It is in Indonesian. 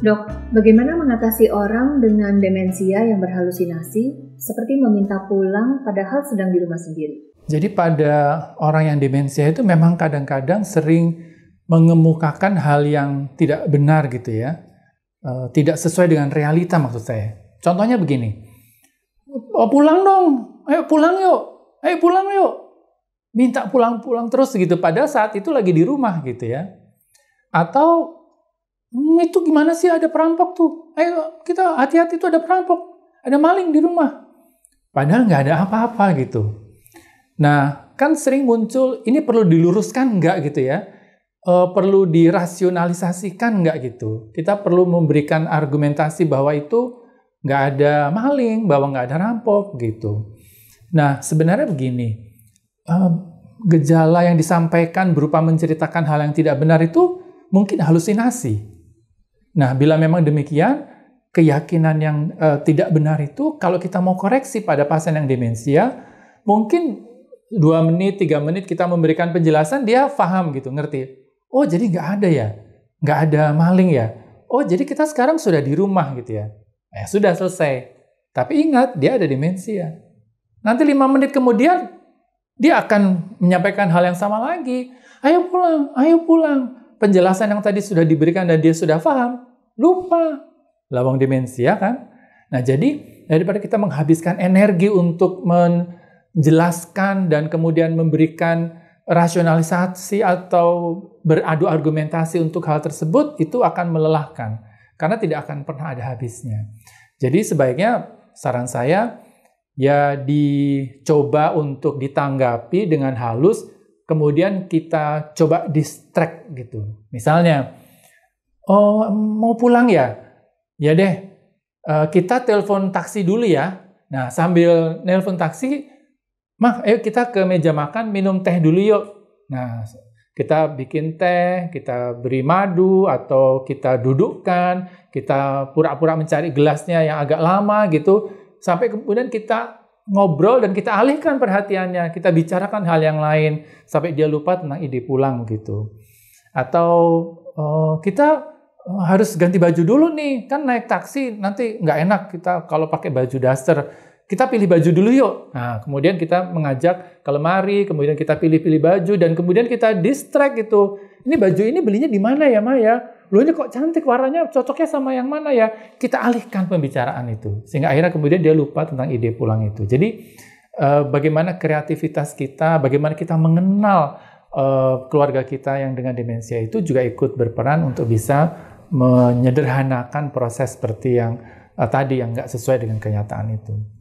Dok, bagaimana mengatasi orang dengan demensia yang berhalusinasi seperti meminta pulang padahal sedang di rumah sendiri? Jadi pada orang yang demensia itu memang kadang-kadang sering mengemukakan hal yang tidak benar gitu ya. E, tidak sesuai dengan realita maksud saya. Contohnya begini. Oh, pulang dong. Ayo pulang yuk. Ayo pulang yuk. Minta pulang-pulang terus gitu padahal saat itu lagi di rumah gitu ya. Atau Hmm, itu gimana sih ada perampok tuh? Ayo kita hati-hati tuh ada perampok, ada maling di rumah. Padahal nggak ada apa-apa gitu. Nah, kan sering muncul ini perlu diluruskan nggak gitu ya? E, perlu dirasionalisasikan nggak gitu? Kita perlu memberikan argumentasi bahwa itu nggak ada maling, bahwa nggak ada rampok gitu. Nah, sebenarnya begini, e, gejala yang disampaikan berupa menceritakan hal yang tidak benar itu mungkin halusinasi Nah, bila memang demikian, keyakinan yang uh, tidak benar itu, kalau kita mau koreksi pada pasien yang demensia, mungkin dua menit, tiga menit kita memberikan penjelasan, dia paham gitu, ngerti. Oh, jadi nggak ada ya? Nggak ada maling ya? Oh, jadi kita sekarang sudah di rumah gitu ya? Eh, sudah selesai. Tapi ingat, dia ada demensia. Nanti lima menit kemudian, dia akan menyampaikan hal yang sama lagi. Ayo pulang, ayo pulang penjelasan yang tadi sudah diberikan dan dia sudah paham, lupa. Lawang demensia ya kan? Nah, jadi daripada kita menghabiskan energi untuk menjelaskan dan kemudian memberikan rasionalisasi atau beradu argumentasi untuk hal tersebut itu akan melelahkan karena tidak akan pernah ada habisnya. Jadi sebaiknya saran saya ya dicoba untuk ditanggapi dengan halus kemudian kita coba distract gitu. Misalnya, oh mau pulang ya? Ya deh, eh, kita telepon taksi dulu ya. Nah sambil nelpon taksi, mah ayo kita ke meja makan minum teh dulu yuk. Nah kita bikin teh, kita beri madu atau kita dudukkan, kita pura-pura mencari gelasnya yang agak lama gitu, sampai kemudian kita ngobrol dan kita alihkan perhatiannya, kita bicarakan hal yang lain sampai dia lupa tentang ide pulang gitu. Atau uh, kita eh, harus ganti baju dulu nih, kan naik taksi nanti nggak enak kita kalau pakai baju daster. Kita pilih baju dulu yuk. Nah, kemudian kita mengajak ke lemari, kemudian kita pilih-pilih baju dan kemudian kita distract gitu. Ini baju ini belinya di mana ya Maya? Loh ini kok cantik warnanya cocoknya sama yang mana ya? Kita alihkan pembicaraan itu. Sehingga akhirnya kemudian dia lupa tentang ide pulang itu. Jadi eh, bagaimana kreativitas kita, bagaimana kita mengenal eh, keluarga kita yang dengan demensia itu juga ikut berperan untuk bisa menyederhanakan proses seperti yang eh, tadi yang nggak sesuai dengan kenyataan itu.